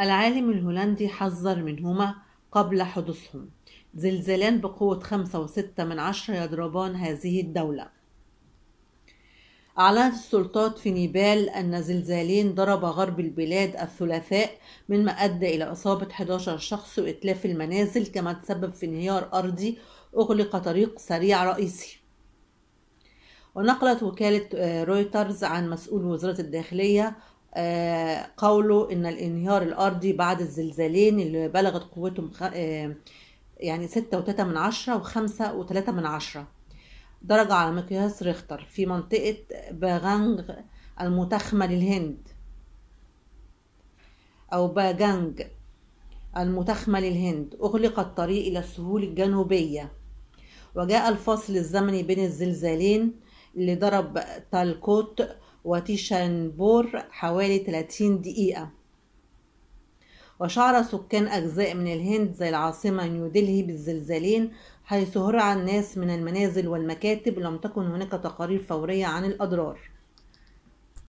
العالم الهولندي حذر منهما قبل حدوثهم زلزالان بقوة خمسة وستة من عشرة يضربان هذه الدولة أعلنت السلطات في نيبال أن زلزالين ضرب غرب البلاد الثلاثاء مما أدى إلى إصابة 11 شخص وإتلاف المنازل كما تسبب في انهيار أرضي أغلق طريق سريع رئيسي ونقلت وكالة آه، رويترز عن مسؤول وزارة الداخلية آه، قوله ان الانهيار الارضي بعد الزلزالين اللي بلغت قوتهم آه، يعني ستة وتلاتة من عشرة وخمسة وتلاتة من عشرة درجة على مقياس ريختر في منطقة باغانغ المتخمة للهند أو باغانغ المتخمة للهند أغلق الطريق إلى السهول الجنوبية وجاء الفاصل الزمني بين الزلزالين اللي ضرب تالكوت وتيشانبور حوالي 30 دقيقة وشعر سكان أجزاء من الهند زي العاصمة نيودلهي بالزلزالين حيث هرع الناس من المنازل والمكاتب لم تكن هناك تقارير فورية عن الأضرار